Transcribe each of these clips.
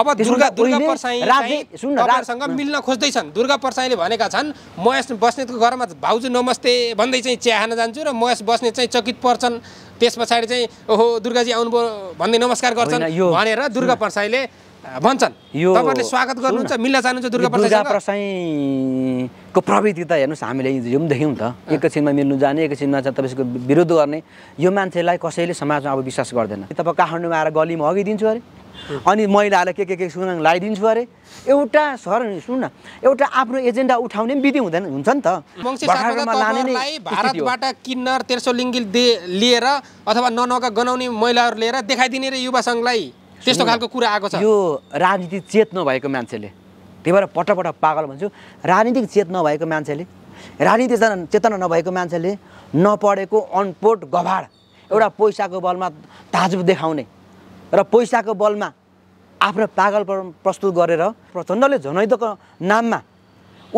अब दुर्गा दुर्गा परसाई तपाईँहरूसँग मिल्न खोज्दैछन् दुर्गा परसाईले भनेका छन् महेश बस्नेतको घरमा भाउजू नमस्ते भन्दै चाहिँ चिया खान जान्छु र महेश बस्नेत चाहिँ चकित पर्छन् त्यस पछाडि चाहिँ ओहो दुर्गाजी आउनुभयो भन्दै नमस्कार गर्छन् भनेर दुर्गा परसाईले भन्छन् तपाईँहरूले स्वागत गर्नुहुन्छ मिल्न चाहनुहुन्छ दुर्गा प्रसाईको प्रविधि त हेर्नुहोस् हामीले हिजो पनि देख्यौँ त एकैछिनमा मिल्नु जाने एकैछिनमा चाहिँ तपाईँको विरोध गर्ने यो मान्छेलाई कसैले समाजमा अब विश्वास गर्दैन तपाईँ काठमाडौँमा आएर गलीमा हगिदिन्छु अरे अनि महिलाहरूलाई के के के सुन लगाइदिन्छु अरे एउटा सर सुन न एउटा आफ्नो एजेन्डा उठाउने विधि हुँदैन हुन्छ नि त भारतबाट किन्नर तेर्सोलिङ्गी लिएर अथवा ननौका गनाउने महिलाहरू लिएर देखाइदिने र युवा सङ्घलाई त्यस्तो खालको कुरा आएको छ यो राजनीति चेत नभएको मान्छेले त्यही भएर पटक पटक पागल भन्छु राजनीतिक चेत नभएको मान्छेले राजनीति चेतना नभएको मान्छेले नपढेको अनपोट गभाड एउटा पैसाको बलमा ताजु देखाउने र पैसाको बलमा आफ्नो पागल प्रस्तुत गरेर प्रचण्डले जनयुद्धको नाममा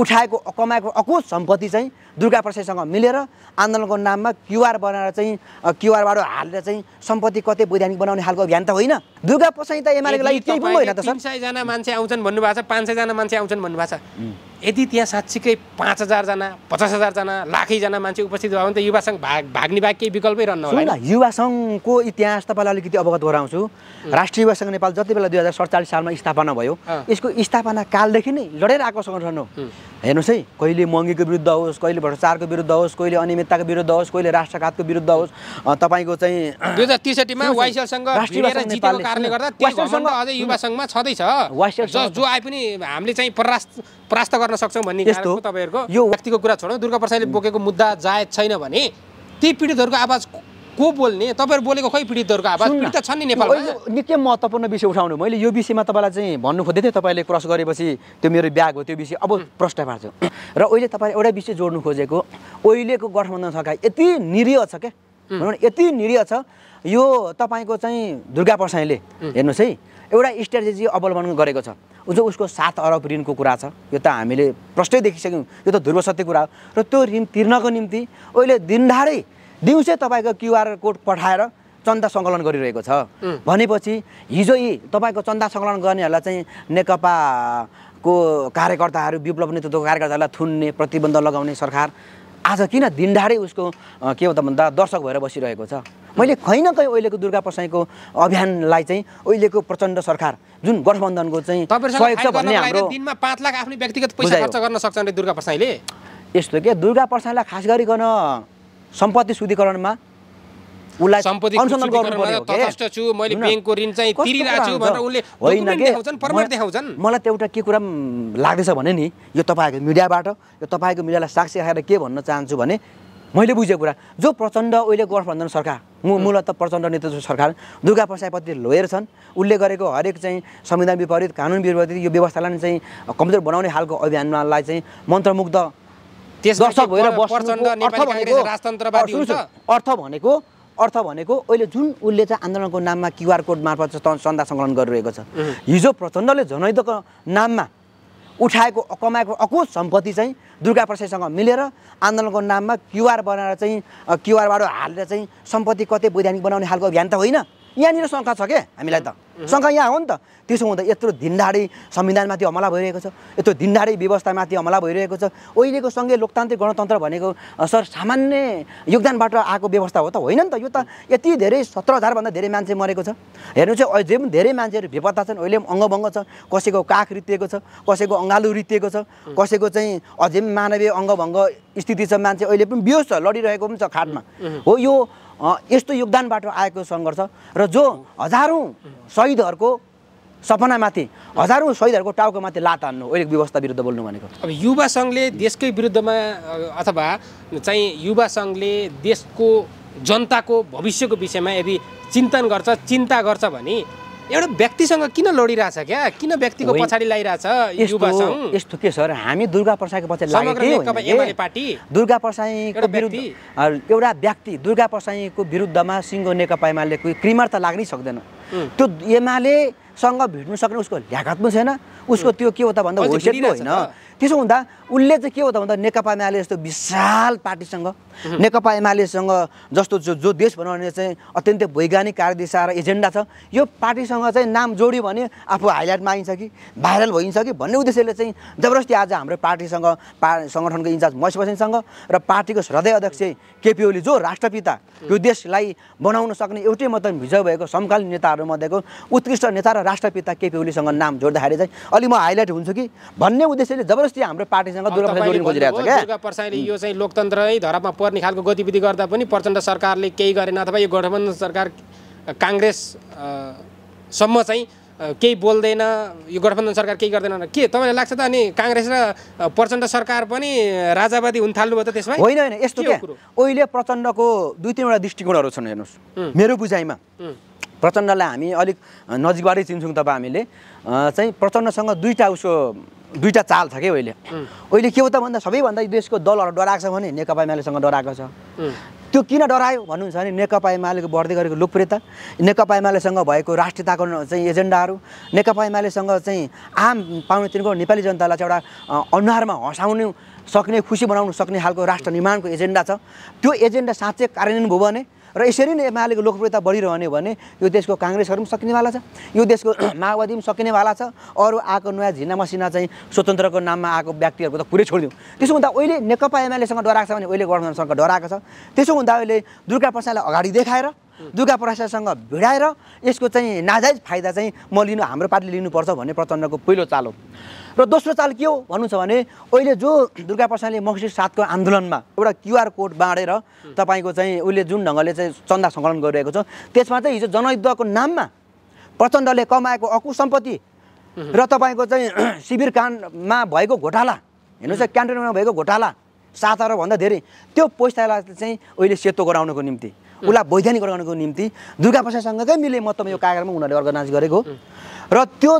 उठाएको कमाएको अकुत सम्पत्ति चाहिँ दुर्गा प्रसादसँग मिलेर आन्दोलनको नाममा क्युआर बनाएर चाहिँ क्युआरबाट हालेर चाहिँ सम्पत्ति कतै वैधानिक बनाउने खालको अभियान त होइन दुर्गा प्रसाई त एमालेको लागि केही पनि होइन त सर सयजना मान्छे आउँछन् भन्नुभएको छ पाँच सयजना मान्छे आउँछन् भन्नुभएको छ यदि त्यहाँ साँच्चीकै पाँच हजारजना पचास हजारजना लाखैजना मान्छे उपस्थित भयो भने त सङ्घ भाग भाग्ने भाग केही विकल्पै रहन्न होला सङ्घको इतिहास तपाईँलाई अलिकति अवगत गराउँछु राष्ट्रिय युवा सङ्घ नेपाल जति बेला दुई हजार सडचालिस सालमा स्थापना भयो यसको स्थापना कालदेखि नै लडेर आएको सङ्गठन हो हेर्नुहोस् है कहिले महँगीको विरुद्ध होस् कहिले भ्रष्टाचारको विरुद्ध होस् कहिले अनियमितताको विरुद्ध होस् कहिले राष्ट्रघातको विरुद्ध होस् तपाईँको चाहिँ दुई हजार त्रिसठीमा वाइसएलसँग कारणले गर्दा अझै युवा सङ्घमा छँदैछ जो आए पनि हामीले चाहिँ परास्त परास्त गर्न सक्छौँ भन्ने यस्तो तपाईँहरूको यो व्यक्तिको कुरा छोडौँ दुर्गा प्रसादले बोकेको मुद्दा जायज छैन भने ती पीडितहरूको आवाज को बोल्ने तपाईँहरू बोलेको खै पीडितहरूको आवाज पीडित छन् नि नेपालमा निकै महत्त्वपूर्ण विषय उठाउनु मैले यो विषयमा तपाईँलाई चाहिँ भन्नु खोज्दै थिएँ तपाईँले क्रस गरेपछि त्यो मेरो ब्याग हो त्यो विषय अब प्रश्न पार्छु र अहिले तपाईँले एउटै विषय जोड्नु खोजेको अहिलेको गठबन्धन सरकार यति निरीह छ क्या भनौँ यति निरीह छ यो तपाईँको चाहिँ दुर्गा प्रसाईले हेर्नुहोस् है एउटा स्ट्राटेजी अवलम्बन गरेको छ जो उसको सात अरब ऋणको कुरा छ यो त हामीले प्रष्टै देखिसक्यौँ यो त ध्रुव सत्य कुरा हो र त्यो ऋण तिर्नको निम्ति अहिले दिनधारै दिउँसै तपाईँको क्युआर कोड पठाएर चन्दा सङ्कलन गरिरहेको छ भनेपछि हिजो यी तपाईँको चन्दा सङ्कलन गर्नेहरूलाई चाहिँ नेकपाको कार्यकर्ताहरू विप्लव नेतृत्वको कार्यकर्ताहरूलाई थुन्ने प्रतिबन्ध लगाउने सरकार आज किन दिनढाडै उसको के हो त भन्दा दर्शक भएर बसिरहेको छ मैले कहीँ न कहीँ अहिलेको दुर्गा प्रसाईको अभियानलाई चाहिँ अहिलेको प्रचण्ड सरकार जुन गठबन्धनको चाहिँ सहयोग छ भन्ने हाम्रो दिनमा पाँच लाख आफ्नो व्यक्तिगत पैसा खर्च गर्न सक्छन् दुर्गा प्रसाईले यस्तो के दुर्गा प्रसाईलाई खास गरिकन सम्पत्ति शुद्धिकरणमा उसलाई मलाई त एउटा के कुरा लाग्दैछ भने नि यो तपाईँको मिडियाबाट यो तपाईँको मिडियालाई साक्षी राखेर के भन्न चाहन्छु भने मैले बुझेको कुरा जो प्रचण्ड उहिले गठबन्धन सरकार मूलत प्रचण्ड नेतृत्व सरकार दुर्गा प्रसादपति लोयर छन् उसले गरेको हरेक चाहिँ संविधान विपरीत कानुन विपरीत यो व्यवस्थालाई चाहिँ कमजोर बनाउने खालको अभियानलाई चाहिँ मन्त्रमुग्ध अर्थ भनेको अर्थ भनेको अहिले जुन उसले चाहिँ आन्दोलनको नाममा क्युआर कोड मार्फत चन्दा सङ्कलन गरिरहेको छ हिजो प्रचण्डले जनयुद्धको नाममा उठाएको कमाएको अकुत सम्पत्ति चाहिँ दुर्गा प्रसाईसँग मिलेर आन्दोलनको नाममा क्युआर बनाएर चाहिँ क्युआरबाट हालेर चाहिँ सम्पत्ति कतै वैधानिक बनाउने खालको अभियान त होइन यहाँनिर शङ्का छ क्या हामीलाई त शङ्का यहाँ हो नि त त्यसो हुँदा यत्रो धिन्डाडी संविधानमाथि हमला भइरहेको छ यत्रो धिन्डाडी व्यवस्थामाथि हमला भइरहेको छ अहिलेको सँगै लोकतान्त्रिक गणतन्त्र भनेको सर सामान्य योगदानबाट आएको व्यवस्था हो त होइन नि त यो त यति धेरै सत्र हजारभन्दा धेरै मान्छे मरेको छ हेर्नु चाहिँ अझै पनि धेरै मान्छेहरू बेपत्ता छन् अहिले पनि अङ्गभङ्ग छ कसैको काख रित्तिएको छ कसैको अङ्गालु रित्तिएको छ कसैको चाहिँ अझै पनि मानवीय अङ्गभङ्ग स्थिति छ मान्छे अहिले पनि बियोस छ लडिरहेको पनि छ खाटमा हो यो यस्तो योगदानबाट आएको सङ्घर्ष र जो हजारौँ शहीदहरूको सपनामाथि हजारौँ शहीदहरूको टाउकोमाथि लात हान्नु अहिलेको व्यवस्था विरुद्ध बोल्नु भनेको अब युवा सङ्घले देशकै विरुद्धमा अथवा चाहिँ युवा सङ्घले देशको जनताको भविष्यको विषयमा यदि चिन्तन गर्छ चिन्ता गर्छ भने एउटा व्यक्तिसँग किन लडिरहेछ क्या किन व्यक्तिको पछाडि लगाइरहेछ यस्तो के सर हामी दुर्गा प्रसाईको पछाडि दुर्गा प्रसाईको विरुद्ध एउटा व्यक्ति दुर्गा प्रसाईको विरुद्धमा सिङ्गो नेकपा एमाले क्रिमर त लाग्नै सक्दैन त्यो एमालेसँग भिड्नु सक्ने उसको ल्याकत पनि छैन उसको त्यो के हो त भन्दा होइन त्यसो हुँदा उसले चाहिँ के हो त भन्दा नेकपा एमाले जस्तो विशाल पार्टीसँग नेकपा एमालेसँग जस्तो जो जो देश बनाउने चाहिँ अत्यन्तै वैज्ञानिक कार्यदिशा र एजेन्डा छ यो पार्टीसँग चाहिँ नाम जोड्यो भने आफू हाइलाइट आइन्छ कि भाइरल भइन्छ कि भन्ने उद्देश्यले चाहिँ जबरजस्ती आज हाम्रो पार्टीसँग पा सङ्गठनको इन्चार्ज महेश बसेनसँग र पार्टीको हृदय अध्यक्ष केपी ओली जो राष्ट्रपिता यो देशलाई बनाउन सक्ने एउटै मात्र भिजो भएको समकालीन नेताहरूमध्येको उत्कृष्ट नेता र राष्ट्रपिता केपी ओलीसँग नाम जोड्दाखेरि चाहिँ अलि म हाइलाइट हुन्छु कि भन्ने उद्देश्यले जब मनोज हाम्रो पार्टीसँग खोजिरहेको छ दुर्गा प्रसाईले यो चाहिँ लोकतन्त्र धरापमा पर्ने खालको गतिविधि गर्दा पनि प्रचण्ड सरकारले केही गरेन अथवा यो गठबन्धन सरकार काङ्ग्रेससम्म चाहिँ केही बोल्दैन यो गठबन्धन सरकार केही गर्दैन के तपाईँलाई लाग्छ त अनि काङ्ग्रेस र प्रचण्ड सरकार पनि राजावादी हुन थाल्नुभयो त त्यसमा होइन होइन यस्तो के अहिले प्रचण्डको दुई तिनवटा दृष्टिकोणहरू छन् हेर्नुहोस् मेरो बुझाइमा प्रचण्डलाई हामी अलिक नजिकबाटै चिन्छौँ तपाईँ हामीले चाहिँ प्रचण्डसँग दुईवटा उसको दुईवटा चाल छ कि अहिले अहिले के हो त भन्दा सबैभन्दा देशको दलहरू डराएको छ भने नेकपा एमालेसँग डराएको छ त्यो किन डरायो भन्नुहुन्छ भने नेकपा एमालेको बढ्दै गरेको लोकप्रियता नेकपा एमालेसँग भएको राष्ट्रियताको चाहिँ एजेन्डाहरू नेकपा एमालेसँग चाहिँ आम पाउने तिनको नेपाली जनतालाई चाहिँ एउटा अनुहारमा हँसाउनु सक्ने खुसी बनाउनु सक्ने खालको राष्ट्र निर्माणको एजेन्डा छ त्यो एजेन्डा साँच्चै कार्यान्वयन भयो भने र यसरी नै एमालेको लोकप्रियता बढिरहने भने यो देशको काङ्ग्रेसहरू पनि सकिनेवाला छ यो देशको माओवादी पनि सकिनेवाला छ अरू आएको नयाँ झिना मसिना चाहिँ स्वतन्त्रको नाममा आएको व्यक्तिहरूको त पुरै छोडिदिउँ त्यसो हुँदा अहिले नेकपा एमालेसँग डराएको छ भने अहिले गठबन्धनसँग डराएको छ त्यसो हुँदा अहिले दुर्गा प्रसादलाई अगाडि देखाएर दुर्गा प्रसादसँग भिडाएर यसको चाहिँ नाजायज फाइदा चाहिँ म लिनु हाम्रो पार्टीले लिनुपर्छ भन्ने प्रचण्डको पहिलो चाल हो र दोस्रो चाल के हो भन्नु छ भने अहिले जो दुर्गा प्रसादले मङ्सिर सातको आन्दोलनमा एउटा क्युआर कोड बाँडेर तपाईँको चाहिँ उसले जुन ढङ्गले चाहिँ चन्दा सङ्कलन गरिरहेको छ त्यसमा चाहिँ हिजो जनयुद्धको नाममा प्रचण्डले कमाएको अकु सम्पत्ति र तपाईँको चाहिँ शिविर काण्डमा भएको घोटाला हेर्नुहोस् क्यान्टोनमेन्टमा भएको घोटाला सात अरबभन्दा धेरै त्यो पैसालाई चाहिँ उहिले सेतो गराउनको निम्ति उसलाई वैधानिक गर्नको निम्ति दुर्गा प्रसादसँगकै मिले मतलब यो कार्यक्रममा उनीहरूले अर्गनाइज गरेको र त्यो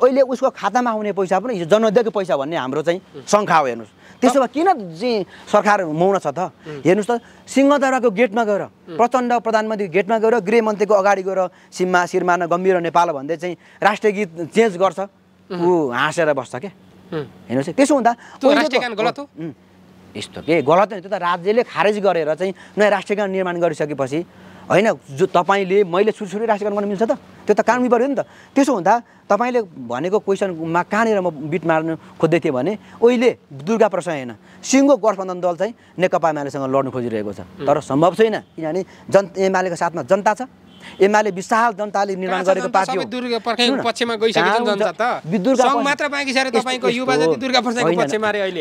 अहिले उसको खातामा आउने पैसा पनि हिजो जनअध्ययको पैसा भन्ने हाम्रो चाहिँ शङ्खा हो हेर्नुहोस् त्यसो भए किन चाहिँ सरकार मौन छ त हेर्नुहोस् त सिंहदराको गेटमा गएर प्रचण्ड प्रधानमन्त्रीको गेटमा गएर गृहमन्त्रीको अगाडि गएर सिम्मा सिरमान गम्भीर नेपाल भन्दै चाहिँ राष्ट्रिय गीत चेन्ज गर्छ ऊ हाँसेर बस्छ क्या हेर्नुहोस् त्यसो हुँदा यस्तो के गलत होइन त्यो त राज्यले खारेज गरेर चाहिँ नयाँ राष्ट्रिय निर्माण गरिसकेपछि होइन जो तपाईँले मैले सुरुसुरै राष्ट्रिय गर्न मिल्छ त त्यो त कानुन पऱ्यो नि त त्यसो हुँदा तपाईँले भनेको क्वेसनमा कहाँनिर म बिट मार्नु खोज्दै थिएँ भने अहिले दुर्गा प्रसाद होइन सिङ्गो गठबन्धन दल चाहिँ नेकपा एमालेसँग लड्नु खोजिरहेको छ तर सम्भव छैन किनभने जन एमालेको साथमा जनता छ एमाले विशाल जनताले निर्माण गरेको पार्टी हो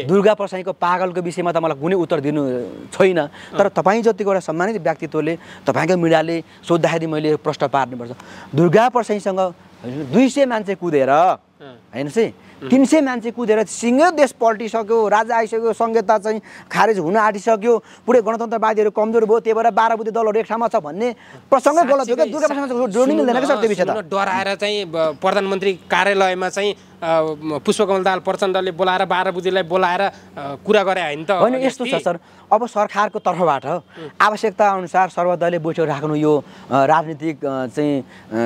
दुर्गा प्रसाईको पागलको विषयमा त मलाई कुनै उत्तर दिनु छैन तर तपाईँ जतिको एउटा सम्मानित व्यक्तित्वले तपाईँको मिडियाले सोद्धाखेरि मैले प्रश्न पार्नुपर्छ दुर्गा प्रसाईसँग दुई सय मान्छे कुदेर होइन चाहिँ तिन सय मान्छे कुदेर सिङ्गै देश पल्टिसक्यो राजा आइसक्यो संहिता चाहिँ खारेज हुन आँटिसक्यो पुरै गणतन्त्रवादीहरू कमजोर भयो त्यही भएर बाह्र बुद्धि दलहरू एक ठाउँमा छ भन्ने प्रसङ्गै गलत हो क्या दुर्गा डराएर चाहिँ प्रधानमन्त्री कार्यालयमा चाहिँ पुष्पकमल दाल प्रचण्डले बोलाएर बाह्र बुद्धिलाई बोलाएर कुरा गरे होइन त होइन यस्तो छ सर अब सरकारको तर्फबाट आवश्यकता अनुसार सर्वदलीय बैठक राख्नु यो राजनीतिक चाहिँ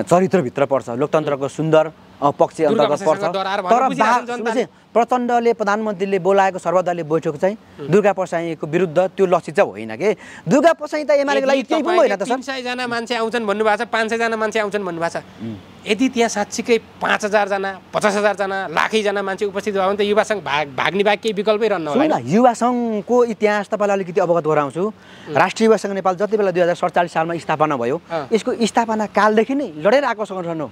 चरित्रभित्र पर्छ लोकतन्त्रको सुन्दर पक्ष अन्तर्गत पर्छ तर प्रचण्डले प्रधानमन्त्रीले बोलाएको सर्वदलीय बैठक चाहिँ दुर्गा प्रसाईको विरुद्ध त्यो लक्षित चाहिँ होइन कि दुर्गा प्रसाई त एमालेको केही पनि त सर सयजना मान्छे आउँछन् भन्नुभएको छ पाँच सयजना मान्छे आउँछन् भन्नुभएको छ यदि त्यहाँ साँच्चीकै पाँच हजारजना पचास हजारजना लाखैजना मान्छे उपस्थित भयो भने त युवा सङ्घ भाग भाग्ने बाहेक केही विकल्पै रहन्न होला युवा सङ्घको इतिहास तपाईँलाई अलिकति अवगत गराउँछु राष्ट्रिय युवा सङ्घ नेपाल जति बेला दुई हजार सडचालिस सालमा स्थापना भयो यसको स्थापना कालदेखि नै लडेर आएको सङ्गठन हो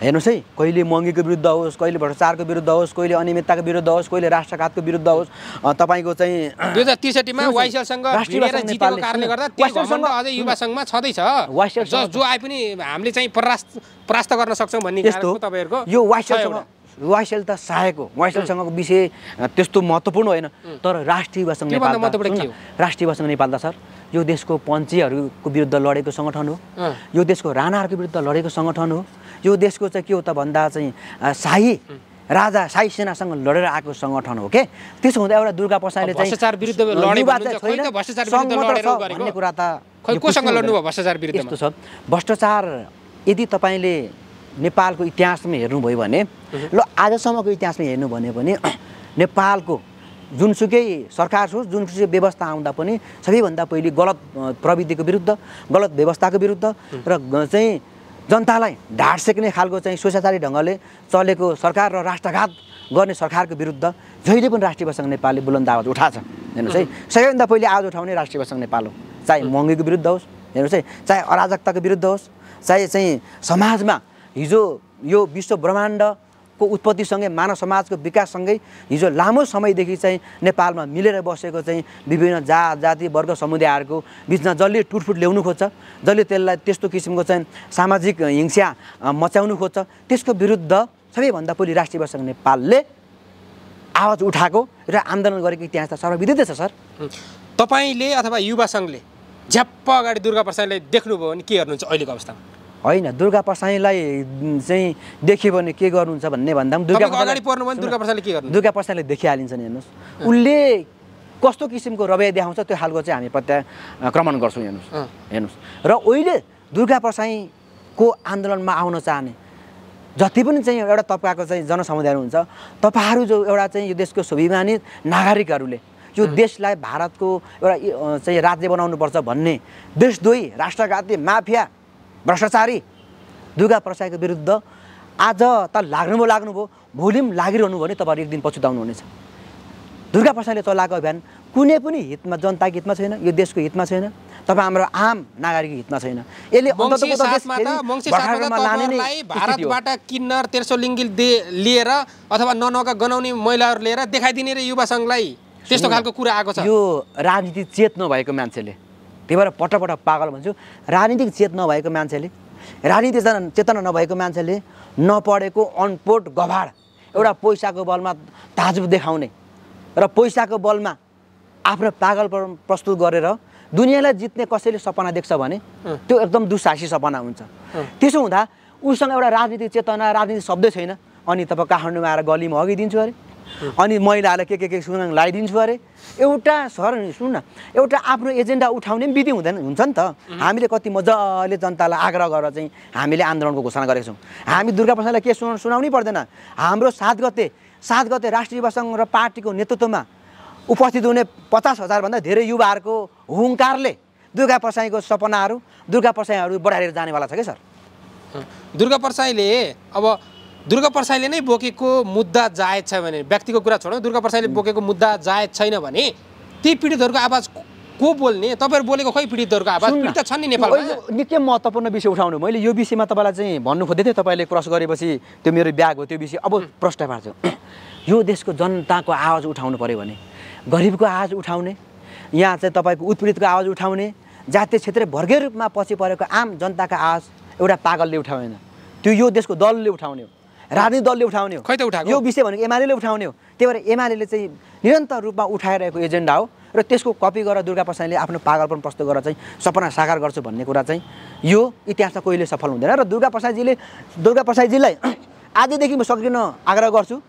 हेर्नुहोस् है कहिले महँगीको विरुद्ध होस् कहिले भ्रष्टाचारको विरुद्ध होस् कहिले अनियमितता हिंसाको विरुद्ध होस् कहिले राष्ट्रघातको विरुद्ध होस् तपाईँको चाहिँ दुई हजार त्रिसठीमा वाइसएलसँग कारणले गर्दा अझै युवा सङ्घमा छँदैछ जो आए पनि हामीले चाहिँ परास्त परास्त गर्न सक्छौँ भन्ने तपाईँहरूको यो वाइसएलसँग वाइसेल त सहायक हो वाइसेलसँगको विषय त्यस्तो महत्त्वपूर्ण होइन तर राष्ट्रिय भाषा नेपाल राष्ट्रिय भाषा नेपाल त सर यो देशको पञ्चीहरूको विरुद्ध लडेको सङ्गठन हो यो देशको राणाहरूको विरुद्ध लडेको सङ्गठन हो यो देशको चाहिँ के हो त भन्दा चाहिँ शाही राजा साई सेनासँग लडेर आएको सङ्गठन हो के त्यसो हुँदा एउटा दुर्गा पसाईले भन्ने कुरा त यस्तो छ भ्रष्टाचार यदि तपाईँले नेपालको इतिहासमा हेर्नुभयो भने ल आजसम्मको इतिहासमा हेर्नु भने भने नेपालको जुनसुकै सरकार होस् जुनसुकै व्यवस्था आउँदा पनि सबैभन्दा पहिले गलत प्रविधिको विरुद्ध गलत व्यवस्थाको विरुद्ध र चाहिँ जनतालाई ढाड सेक्ने खालको चाहिँ स्वेच्छाचारी ढङ्गले चलेको सरकार र राष्ट्रघात गर्ने सरकारको विरुद्ध जहिले पनि राष्ट्रिय प्रसङ्ग नेपालले बुलन्द आवाज उठाछ हेर्नुहोस् है सबैभन्दा पहिले आवाज उठाउने राष्ट्रिय प्रसङ्ग नेपाल हो चाहे महँगीको विरुद्ध होस् हेर्नुहोस् है चाहे अराजकताको विरुद्ध होस् चाहे चाहिँ समाजमा हिजो यो विश्व ब्रह्माण्ड को उत्पत्तिसँगै मानव समाजको विकाससँगै हिजो लामो समयदेखि चाहिँ नेपालमा मिलेर बसेको चाहिँ विभिन्न जात जाति वर्ग समुदायहरूको बिचमा जसले टुटफुट ल्याउनु खोज्छ जसले त्यसलाई त्यस्तो किसिमको चाहिँ सामाजिक हिंसा मचाउनु खोज्छ त्यसको विरुद्ध सबैभन्दा पहिले राष्ट्रिय भाषा नेपालले आवाज उठाएको र आन्दोलन गरेको इतिहास त सर्वविदित छ सर तपाईँले अथवा युवा सङ्घले झ्याप्प अगाडि दुर्गा प्रसादले देख्नुभयो भने के हेर्नुहुन्छ अहिलेको अवस्थामा होइन दुर्गा प्रसाईलाई चाहिँ देखियो भने के गर्नुहुन्छ भन्ने भन्दा पनि दुर्गा प्रसादले के गर्नु दुर्गा प्रसादले देखिहालिन्छन् हेर्नुहोस् उसले कस्तो किसिमको रवैया देखाउँछ त्यो खालको चाहिँ हामी प्रत्याक्रमण गर्छौँ हेर्नुहोस् हेर्नुहोस् र उहिले दुर्गा प्रसाईको आन्दोलनमा आउन चाहने जति पनि चाहिँ एउटा तपाईँको चाहिँ जनसमुदाय हुन्छ तपाईँहरू जो एउटा चाहिँ यो देशको स्वाभिमानित नागरिकहरूले यो देशलाई भारतको एउटा चाहिँ राज्य बनाउनुपर्छ भन्ने देशद्वै राष्ट्रघाती माफिया भ्रष्टाचारी दुर्गा प्रसाईको विरुद्ध आज त लाग्नु लाग्नुभयो लाग्नुभयो भोलि पनि लागिरहनु भने तपाईँहरू एक दिन पछुताउनुहुनेछ दुर्गा प्रसाईले चलाएको अभियान कुनै पनि हितमा जनताको हितमा छैन यो देशको हितमा छैन तपाईँ हाम्रो आम नागरिकको हितमा छैन यसले भारतबाट किन्नर तेर्सोलिङ्गी लिएर अथवा ननौका गनाउने महिलाहरू लिएर देखाइदिने रे युवा सङ्घलाई त्यस्तो खालको कुरा आएको छ यो राजनीति चेत नभएको मान्छेले त्यही भएर पटक पटक पागल भन्छु राजनीतिक चेत नभएको मान्छेले राजनीति चेतना नभएको मान्छेले नपढेको अनपोट गभाड एउटा पैसाको बलमा ताजु देखाउने र पैसाको बलमा आफ्नो पागल प्रस्तुत गरेर दुनियाँलाई जित्ने कसैले सपना देख्छ भने त्यो एकदम दुस्साहसी सपना हुन्छ त्यसो हुँदा उसँग एउटा राजनीतिक चेतना राजनीतिक शब्दै छैन अनि तपाईँ काठमाडौँमा आएर गलीमा हगिदिन्छु अरे अनि महिलाहरूलाई के के के सुन लगाइदिन्छु अरे एउटा सर सुन न एउटा आफ्नो एजेन्डा उठाउने पनि विधि हुँदैन हुन्छ नि त हामीले कति मजाले जनतालाई आग्रह गरेर चाहिँ हामीले आन्दोलनको घोषणा गरेको छौँ हामी दुर्गा प्रसादलाई के सुना सुनाउनै पर्दैन हाम्रो सात गते सात गते राष्ट्रिय युवा सङ्घ र पार्टीको नेतृत्वमा उपस्थित हुने पचास हजारभन्दा धेरै युवाहरूको हुङकारले दुर्गा प्रसाईको सपनाहरू दुर्गा प्रसाईहरू बढाएर जानेवाला छ कि सर दुर्गा प्रसाईले अब दुर्गा प्रसाईले नै बोकेको मुद्दा जायज छ भने व्यक्तिको कुरा छोडौँ दुर्गा प्रसाईले बोकेको मुद्दा जायज छैन भने ती पीडितहरूको आवाज को बोल्ने तपाईँहरू बोलेको खै पीडितहरूको आवाज पीडित छन् नि नेपाल निकै महत्त्वपूर्ण विषय उठाउनु मैले यो विषयमा तपाईँलाई चाहिँ भन्नु खोज्दै थिएँ तपाईँले क्रस गरेपछि त्यो मेरो ब्याग हो त्यो विषय अब प्रश्न पार्छु यो देशको जनताको आवाज उठाउनु पऱ्यो भने गरिबको आवाज उठाउने यहाँ चाहिँ तपाईँको उत्पीडितको आवाज उठाउने जातीय क्षेत्र भर्गै रूपमा पछि परेको आम जनताको आवाज एउटा पागलले उठाउने त्यो यो देशको दलले उठाउने हो राजनीतिक दलले उठाउने हो खै त यो विषय भनेको एमाले उठाउने हो त्यही भएर एमाले चाहिँ निरन्तर रूपमा उठाइरहेको एजेन्डा हो र त्यसको कपी गरेर दुर्गा प्रसाईले आफ्नो पागलपन प्रस्तुत गरेर चाहिँ सपना साकार गर्छु भन्ने कुरा चाहिँ यो इतिहासमा कहिले सफल हुँदैन र दुर्गा प्रसादजीले दुर्गा प्रसादजीलाई आजदेखि म सक्रिन आग्रह गर्छु